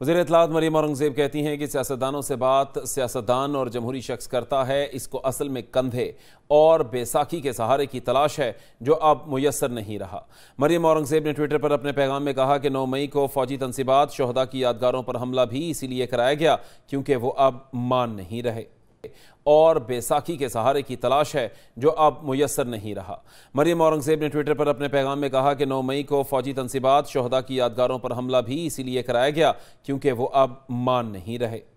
वजीर अतलात मरीम औरंगजेब कहती हैं कि सियासतदानों से बात सियासतदान और जमहूरी शख्स करता है इसको असल में कंधे और बेसाखी के सहारे की तलाश है जो अब मैसर नहीं रहा मरीम औरंगजेब ने ट्विटर पर अपने पैगाम में कहा कि नौ मई को फौजी तनसीबात शहदा की यादगारों पर हमला भी इसीलिए कराया गया क्योंकि वो अब मान नहीं रहे और बैसाखी के सहारे की तलाश है जो अब मैसर नहीं रहा मरियम औरंगजेब ने ट्विटर पर अपने पैगाम में कहा कि नौ मई को फौजी तनसीबात शहदा की यादगारों पर हमला भी इसीलिए कराया गया क्योंकि वो अब मान नहीं रहे